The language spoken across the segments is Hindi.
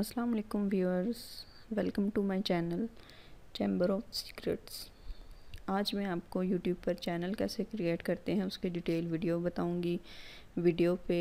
अस्सलाम वालेकुम viewers welcome to my channel chamber of secrets आज मैं आपको यूट्यूब पर चैनल कैसे क्रिएट करते हैं उसकी डिटेल वीडियो बताऊंगी वीडियो पे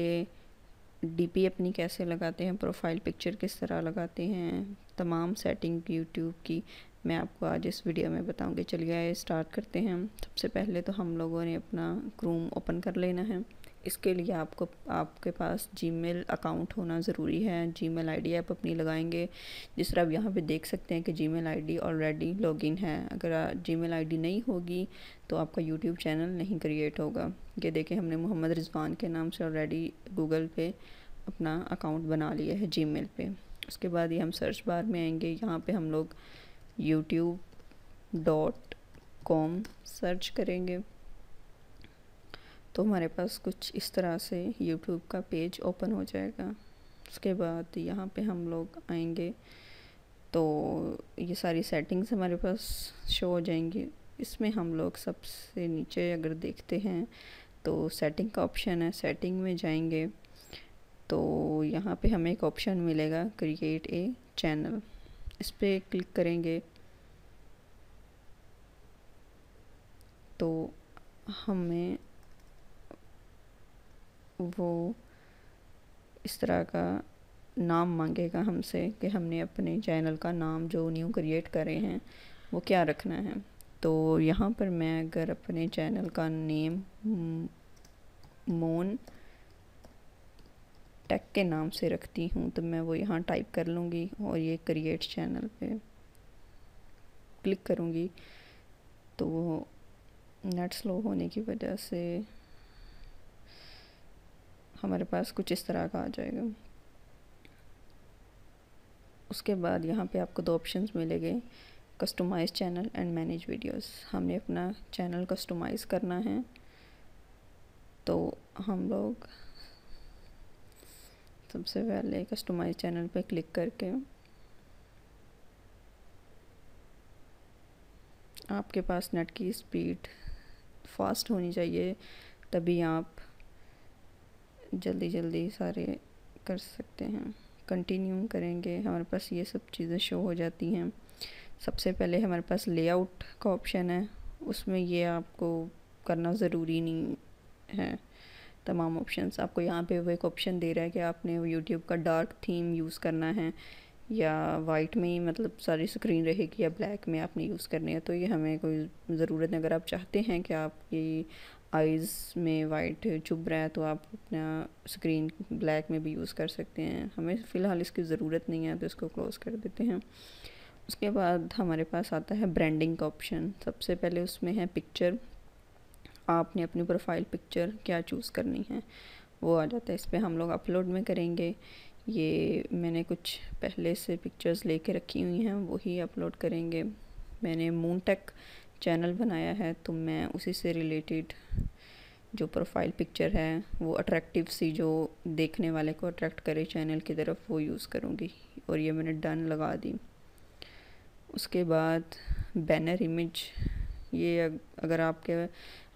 डीपी अपनी कैसे लगाते हैं प्रोफाइल पिक्चर किस तरह लगाते हैं तमाम सेटिंग यूट्यूब की मैं आपको आज इस वीडियो में बताऊंगी चलिए स्टार्ट करते हैं सबसे पहले तो हम लोगों ने अपना क्रूम ओपन कर लेना है इसके लिए आपको आपके पास मेल अकाउंट होना ज़रूरी है आई डी आप अपनी लगाएंगे जिस तरह आप यहाँ पे देख सकते हैं कि आई डी ऑलरेडी लॉगिन है अगर आई डी नहीं होगी तो आपका यूट्यूब चैनल नहीं क्रिएट होगा ये देखें हमने मोहम्मद रिजवान के नाम से ऑलरेडी गूगल पे अपना अकाउंट बना लिया है जी मेल पर उसके बाद ये हम सर्च बार में आएंगे यहाँ पर हम लोग यूट्यूब डॉट कॉम सर्च करेंगे तो हमारे पास कुछ इस तरह से यूट्यूब का पेज ओपन हो जाएगा उसके बाद यहाँ पे हम लोग आएंगे तो ये सारी सेटिंग्स हमारे पास शो हो जाएंगी इसमें हम लोग सबसे नीचे अगर देखते हैं तो सेटिंग का ऑप्शन है सेटिंग में जाएंगे तो यहाँ पे हमें एक ऑप्शन मिलेगा क्रिएट ए चैनल इस पर क्लिक करेंगे तो हमें वो इस तरह का नाम मांगेगा हमसे कि हमने अपने चैनल का नाम जो न्यू क्रिएट करे हैं वो क्या रखना है तो यहाँ पर मैं अगर अपने चैनल का नेम मोन टेक के नाम से रखती हूँ तो मैं वो यहाँ टाइप कर लूँगी और ये क्रिएट चैनल पे क्लिक करूँगी तो नेट स्लो होने की वजह से हमारे पास कुछ इस तरह का आ जाएगा उसके बाद यहाँ पे आपको दो ऑप्शंस मिलेंगे customize channel and manage videos हमने अपना चैनल कस्टमाइज़ करना है तो हम लोग सबसे पहले कस्टमाइज चैनल पे क्लिक करके आपके पास नेट की स्पीड फास्ट होनी चाहिए तभी आप जल्दी जल्दी सारे कर सकते हैं कंटिन्यू करेंगे हमारे पास ये सब चीज़ें शो हो जाती हैं सबसे पहले हमारे पास लेआउट का ऑप्शन है उसमें ये आपको करना ज़रूरी नहीं है तमाम ऑप्शंस आपको यहाँ पे वो एक ऑप्शन दे रहा है कि आपने यूट्यूब का डार्क थीम यूज़ करना है या वाइट में ही मतलब सारी स्क्रीन रहेगी या ब्लैक में आपने यूज़ करनी है तो ये हमें कोई ज़रूरत नहीं अगर आप चाहते हैं कि आपकी आइज़ में वाइट चुभ रहा है तो आप अपना स्क्रीन ब्लैक में भी यूज़ कर सकते हैं हमें फ़िलहाल इसकी ज़रूरत नहीं है तो इसको क्लोज़ कर देते हैं उसके बाद हमारे पास आता है ब्रांडिंग का ऑप्शन सबसे पहले उसमें है पिक्चर आपने अपनी प्रोफाइल पिक्चर क्या चूज़ करनी है वो आ जाता है इस पर हम लोग अपलोड में करेंगे ये मैंने कुछ पहले से पिक्चर्स लेके रखी हुई हैं वही अपलोड करेंगे मैंने मून टेक चैनल बनाया है तो मैं उसी से रिलेटेड जो प्रोफाइल पिक्चर है वो अट्रैक्टिव सी जो देखने वाले को अट्रैक्ट करे चैनल की तरफ वो यूज़ करूँगी और ये मैंने डन लगा दी उसके बाद बैनर इमेज ये अगर आपके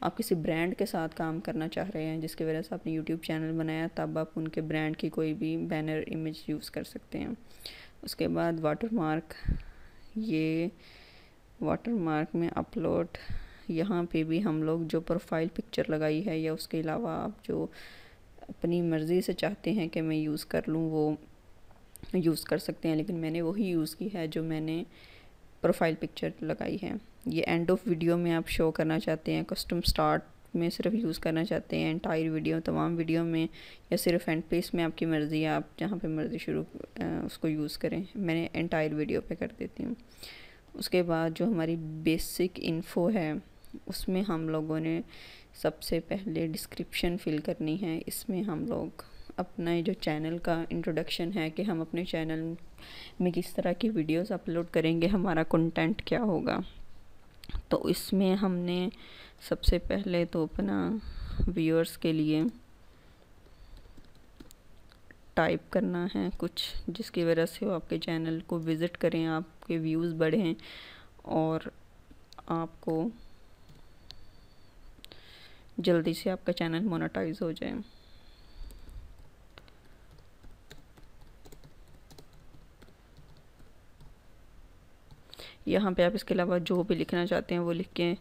आप किसी ब्रांड के साथ काम करना चाह रहे हैं जिसकी वजह से आपने यूट्यूब चैनल बनाया तब आप उनके ब्रांड की कोई भी बैनर इमेज यूज़ कर सकते हैं उसके बाद वाटर मार्क ये वाटरमार्क में अपलोड यहाँ पे भी हम लोग जो प्रोफाइल पिक्चर लगाई है या उसके अलावा आप जो अपनी मर्ज़ी से चाहते हैं कि मैं यूज़ कर लूँ वो यूज़ कर सकते हैं लेकिन मैंने वही यूज़ की है जो मैंने प्रोफाइल पिक्चर लगाई है ये एंड ऑफ वीडियो में आप शो करना चाहते हैं कस्टम स्टार्ट में सिर्फ यूज़ करना चाहते हैं एंटायर वीडियो तमाम वीडियो में या सिर्फ एंड प्लेस में आपकी मर्ज़ी आप जहाँ पे मर्ज़ी शुरू उसको यूज़ करें मैंने एंटायर वीडियो पे कर देती हूँ उसके बाद जो हमारी बेसिक इन्फो है उसमें हम लोगों ने सबसे पहले डिस्क्रिप्शन फिल करनी है इसमें हम लोग अपना जो चैनल का इंट्रोडक्शन है कि हम अपने चैनल में किस तरह की वीडियोस अपलोड करेंगे हमारा कंटेंट क्या होगा तो इसमें हमने सबसे पहले तो अपना व्यूअर्स के लिए टाइप करना है कुछ जिसकी वजह से वो आपके चैनल को विज़िट करें आपके व्यूज़ बढ़ें और आपको जल्दी से आपका चैनल मोनेटाइज हो जाए यहाँ पे आप इसके अलावा जो भी लिखना चाहते हैं वो लिख के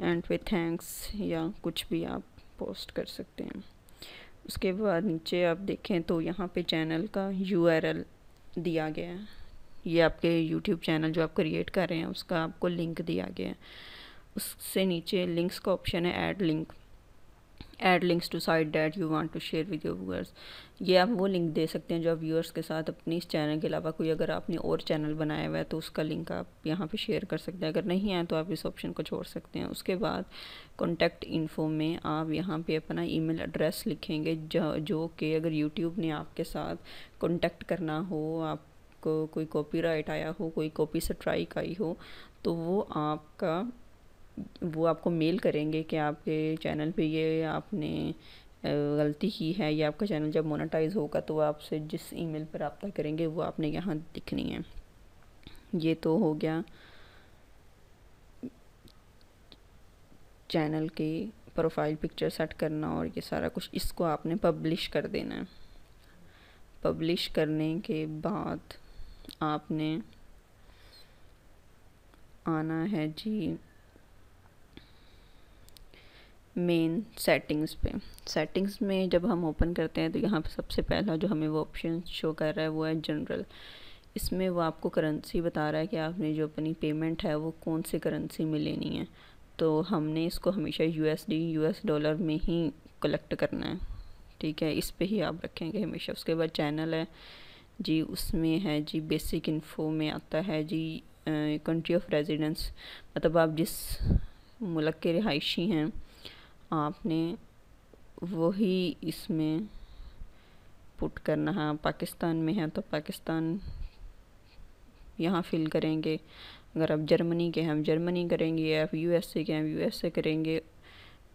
एंड पे थैंक्स या कुछ भी आप पोस्ट कर सकते हैं उसके बाद नीचे आप देखें तो यहाँ पे चैनल का यू दिया गया है ये आपके यूट्यूब चैनल जो आप क्रिएट कर रहे हैं उसका आपको लिंक दिया गया है उससे नीचे लिंक्स का ऑप्शन है add link add links to site that you want to share with your viewers ये आप वो लिंक दे सकते हैं जो आप व्यूअर्स के साथ अपनी इस चैनल के अलावा कोई अगर आपने और चैनल बनाया हुआ है तो उसका लिंक आप यहाँ पे शेयर कर सकते हैं अगर नहीं है तो आप इस ऑप्शन को छोड़ सकते हैं उसके बाद कॉन्टैक्ट इन्फो में आप यहाँ पे अपना मेल एड्रेस लिखेंगे जो जो कि अगर यूट्यूब ने आपके साथ कॉन्टैक्ट करना हो आपको कोई राइट आया हो कोई कॉपी स्ट्राइक आई हो तो वो आपका वो आपको मेल करेंगे कि आपके चैनल पे ये आपने गलती की है या आपका चैनल जब मोनेटाइज होगा तो आपसे जिस ईमेल पर रबता करेंगे वो आपने यहाँ दिखनी है ये तो हो गया चैनल के प्रोफाइल पिक्चर सेट करना और ये सारा कुछ इसको आपने पब्लिश कर देना है पब्लिश करने के बाद आपने आना है जी मेन सेटिंग्स पे सेटिंग्स में जब हम ओपन करते हैं तो यहाँ पर सबसे पहला जो हमें वो ऑप्शन शो कर रहा है वो है जनरल इसमें वो आपको करेंसी बता रहा है कि आपने जो अपनी पेमेंट है वो कौन सी करेंसी में लेनी है तो हमने इसको हमेशा यू एस डॉलर में ही कलेक्ट करना है ठीक है इस पर ही आप रखेंगे हमेशा उसके बाद चैनल है जी उसमें है जी बेसिक इन्फो में आता है जी कंट्री ऑफ रेजिडेंस मतलब आप जिस मुल्क के रहायशी हैं आपने वही इसमें पुट करना है पाकिस्तान में है तो पाकिस्तान यहाँ फिल करेंगे अगर आप जर्मनी के हैं हम जर्मनी करेंगे आप यूएसए के हैं यूएसए करेंगे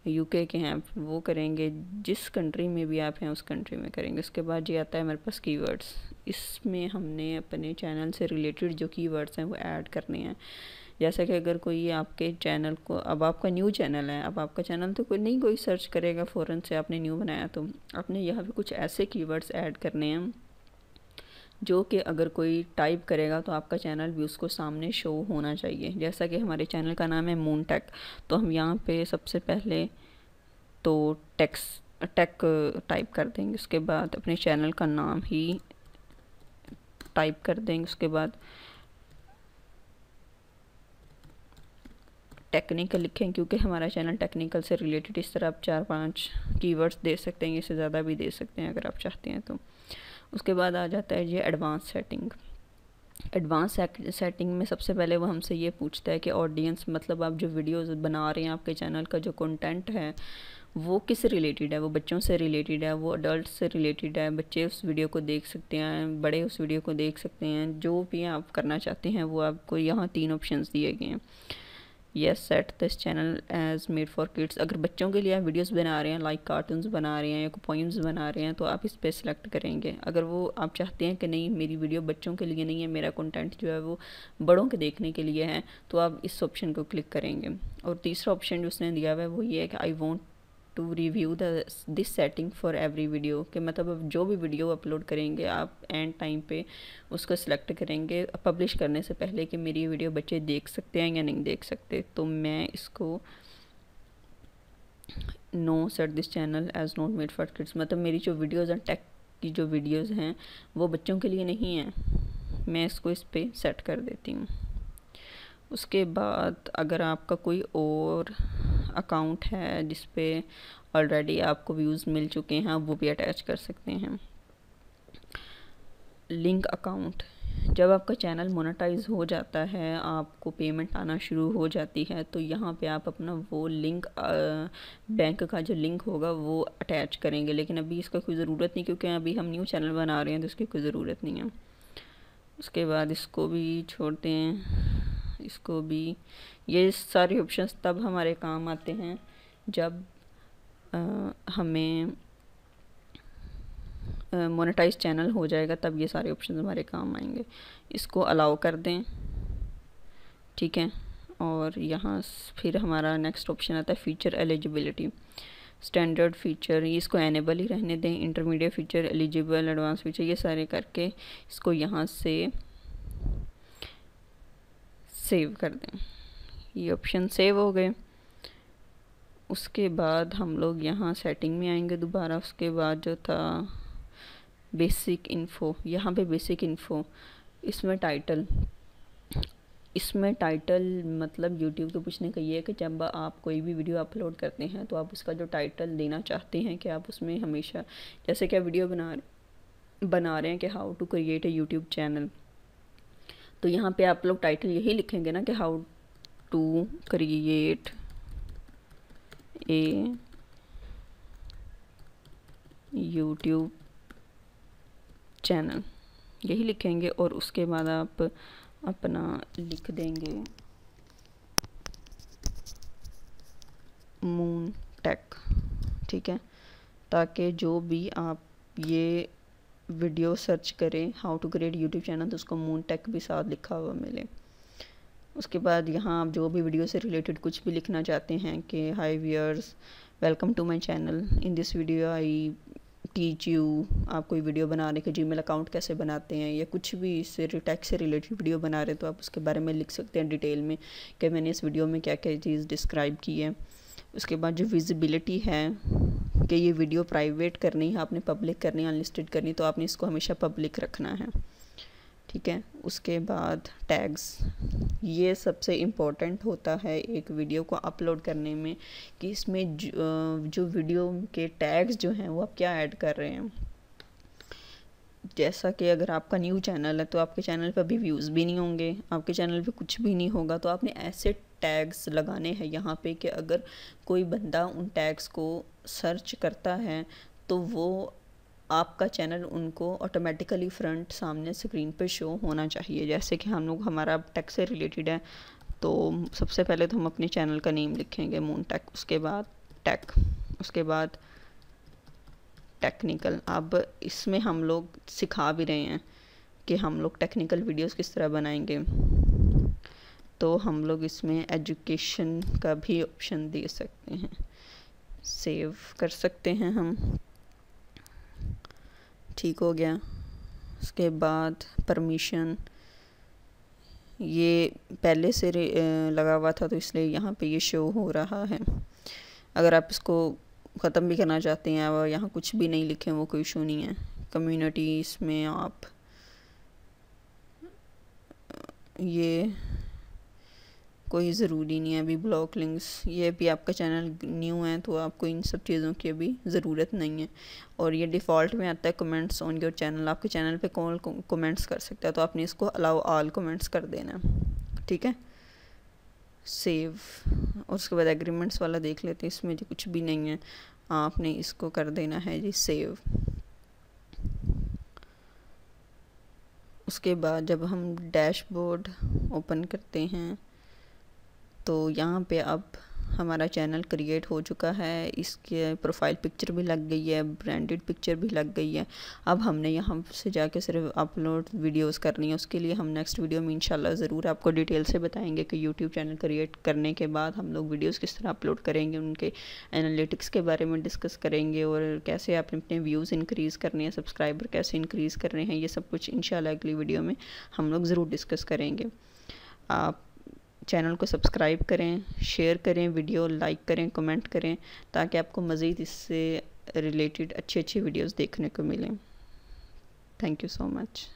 यूके के हैं वो करेंगे जिस कंट्री में भी आप हैं उस कंट्री में करेंगे उसके बाद ये आता है हमारे पास कीवर्ड्स इसमें हमने अपने चैनल से रिलेटेड जो कीवर्ड्स हैं वो ऐड करने हैं जैसा कि अगर कोई आपके चैनल को अब आपका न्यू चैनल है अब आपका चैनल तो कोई नहीं कोई सर्च करेगा फ़ौरन से आपने न्यू बनाया तो आपने यहाँ पे कुछ ऐसे कीवर्ड्स ऐड करने हैं जो कि अगर कोई टाइप करेगा तो आपका चैनल भी उसको सामने शो होना चाहिए जैसा कि हमारे चैनल का नाम है मून टेक तो हम यहाँ पे सबसे पहले तो टेक्स टेक टाइप कर देंगे उसके बाद अपने चैनल का नाम ही टाइप कर देंगे उसके बाद टेक्निकल लिखें क्योंकि हमारा चैनल टेक्निकल से रिलेटेड इस तरह आप चार पांच कीवर्ड्स दे सकते हैं इससे ज़्यादा भी दे सकते हैं अगर आप चाहते हैं तो उसके बाद आ जाता है ये एडवांस सेटिंग एडवांस सेटिंग में सबसे पहले वो हमसे ये पूछता है कि ऑडियंस मतलब आप जो वीडियोस बना रहे हैं आपके चैनल का जो कंटेंट है वो किस रिलेटेड है वो बच्चों से रिलेटेड है वो अडल्ट से रिलेटेड है बच्चे उस वीडियो को देख सकते हैं बड़े उस वीडियो को देख सकते हैं जो भी आप करना चाहते हैं वो आपको यहाँ तीन ऑप्शंस दिए गए हैं yes set this channel as made for kids अगर बच्चों के लिए आप वीडियोस बना रहे हैं लाइक कार्टून्स बना रहे हैं या पोइम्स बना रहे हैं तो आप इस पर सिलेक्ट करेंगे अगर वो आप चाहते हैं कि नहीं मेरी वीडियो बच्चों के लिए नहीं है मेरा कंटेंट जो है वो बड़ों के देखने के लिए है तो आप इस ऑप्शन को क्लिक करेंगे और तीसरा ऑप्शन जो उसने दिया हुआ है वो ये है कि I want to review the this setting for every video कि मतलब अब जो भी वीडियो अपलोड करेंगे आप एंड टाइम पे उसको सिलेक्ट करेंगे पब्लिश करने से पहले कि मेरी वीडियो बच्चे देख सकते हैं या नहीं देख सकते तो मैं इसको no set this channel as not made for kids मतलब मेरी जो वीडियोज़ हैं टेक की जो वीडियोज़ हैं वो बच्चों के लिए नहीं हैं मैं इसको इस पर सेट कर देती हूँ उसके बाद अगर आपका कोई और अकाउंट है जिस पे ऑलरेडी आपको व्यूज़ मिल चुके हैं आप वो भी अटैच कर सकते हैं लिंक अकाउंट जब आपका चैनल मोनेटाइज हो जाता है आपको पेमेंट आना शुरू हो जाती है तो यहाँ पे आप अपना वो लिंक बैंक का जो लिंक होगा वो अटैच करेंगे लेकिन अभी इसका कोई ज़रूरत नहीं क्योंकि अभी हम न्यू चैनल बना रहे हैं तो इसकी कोई ज़रूरत नहीं है उसके बाद इसको भी छोड़ते हैं इसको भी ये सारे ऑप्शंस तब हमारे काम आते हैं जब आ, हमें मोनेटाइज चैनल हो जाएगा तब ये सारे ऑप्शन हमारे काम आएंगे इसको अलाउ कर दें ठीक है और यहाँ फिर हमारा नेक्स्ट ऑप्शन आता है फ़ीचर एलिजिबिलिटी स्टैंडर्ड फ़ीचर इसको एनेबल ही रहने दें intermediate feature eligible advance feature ये सारे करके इसको यहाँ से सेव कर दें ये ऑप्शन सेव हो गए उसके बाद हम लोग यहाँ सेटिंग में आएंगे दोबारा उसके बाद जो था बेसिक इन्फो यहाँ पे बेसिक इन्फो इसमें टाइटल इसमें टाइटल मतलब यूट्यूब तो पूछने का ये है कि जब आप कोई भी वीडियो अपलोड करते हैं तो आप उसका जो टाइटल देना चाहते हैं कि आप उसमें हमेशा जैसे क्या वीडियो बना बना रहे हैं कि how to create a YouTube channel तो यहाँ पे आप लोग टाइटल यही लिखेंगे ना कि how to create a YouTube channel यही लिखेंगे और उसके बाद आप अपना लिख देंगे मून टेक ठीक है ताकि जो भी आप ये वीडियो सर्च करें how to create YouTube channel तो उसको मून टेक भी साथ लिखा हुआ मिले उसके बाद यहाँ आप जो भी वीडियो से रिलेटेड कुछ भी लिखना चाहते हैं कि hi viewers welcome to my channel in this video I teach you आप कोई वीडियो बना रहे कि जी मेल अकाउंट कैसे बनाते हैं या कुछ भी इससे टैक्स से रिलेटेड वीडियो बना रहे तो आप उसके बारे में लिख सकते हैं डिटेल में कि मैंने इस वीडियो में क्या क्या चीज़ डिस्क्राइब की है उसके बाद जो विजिबिलिटी है कि ये वीडियो प्राइवेट करनी है आपने पब्लिक करनी है अनलिस्टेड करनी तो आपने इसको हमेशा पब्लिक रखना है ठीक है उसके बाद टैग्स ये सबसे इम्पोर्टेंट होता है एक वीडियो को अपलोड करने में कि इसमें जो, जो वीडियो के टैग्स जो हैं वो आप क्या ऐड कर रहे हैं जैसा कि अगर आपका न्यू चैनल है तो आपके चैनल पर अभी व्यूज़ भी नहीं होंगे आपके चैनल पर कुछ भी नहीं होगा तो आपने ऐसे टैग्स लगाने हैं यहाँ पे कि अगर कोई बंदा उन टैग्स को सर्च करता है तो वो आपका चैनल उनको ऑटोमेटिकली फ्रंट सामने स्क्रीन पे शो होना चाहिए जैसे कि हम लोग हमारा टेक से रिलेटेड है तो सबसे पहले तो हम अपने चैनल का नेम लिखेंगे मून टेक उसके बाद टेक उसके बाद टेक्निकल अब इसमें हम लोग सिखा भी रहे हैं कि हम लोग टेक्निकल वीडियोस किस तरह बनाएंगे तो हम लोग इसमें एजुकेशन का भी ऑप्शन दे सकते हैं सेव कर सकते हैं हम ठीक हो गया उसके बाद परमिशन ये पहले से लगा हुआ था तो इसलिए यहाँ पे ये शो हो रहा है अगर आप इसको ख़त्म भी करना चाहते हैं और यहाँ कुछ भी नहीं लिखे वो कोई इशू नहीं है कम्युनिटी इसमें आप ये कोई ज़रूरी नहीं है अभी ब्लॉक लिंक्स ये भी आपका चैनल न्यू है तो आपको इन सब चीज़ों की अभी ज़रूरत नहीं है और ये डिफ़ॉल्ट में आता है कमेंट्स ऑन योर चैनल आपके चैनल पे कौन कमेंट्स कर सकता है तो आपने इसको अलाउ ऑल कमेंट्स कर देना ठीक है सेव और उसके बाद एग्रीमेंट्स वाला देख लेते हैं इसमें जो कुछ भी नहीं है आपने इसको कर देना है जी सेव उसके बाद जब हम डैशबोर्ड ओपन करते हैं तो यहाँ पे अब हमारा चैनल क्रिएट हो चुका है इसके प्रोफाइल पिक्चर भी लग गई है ब्रांडेड पिक्चर भी लग गई है अब हमने यहाँ से जाके सिर्फ अपलोड वीडियोस करनी है उसके लिए हम नेक्स्ट वीडियो में इंशाल्लाह ज़रूर आपको डिटेल से बताएंगे कि यूट्यूब चैनल क्रिएट करने के बाद हम लोग वीडियोस किस तरह अपलोड करेंगे उनके एनालिटिक्स के बारे में डिस्कस करेंगे और कैसे आपने अपने व्यूज़ इंक्रीज़ करने हैं सब्सक्राइबर कैसे इंक्रीज़ करने हैं ये सब कुछ इन अगली वीडियो में हम लोग ज़रूर डिस्कस करेंगे आप चैनल को सब्सक्राइब करें शेयर करें वीडियो लाइक करें कमेंट करें ताकि आपको मज़ीद इससे रिलेटेड अच्छी अच्छी वीडियोस देखने को मिलें थैंक यू सो मच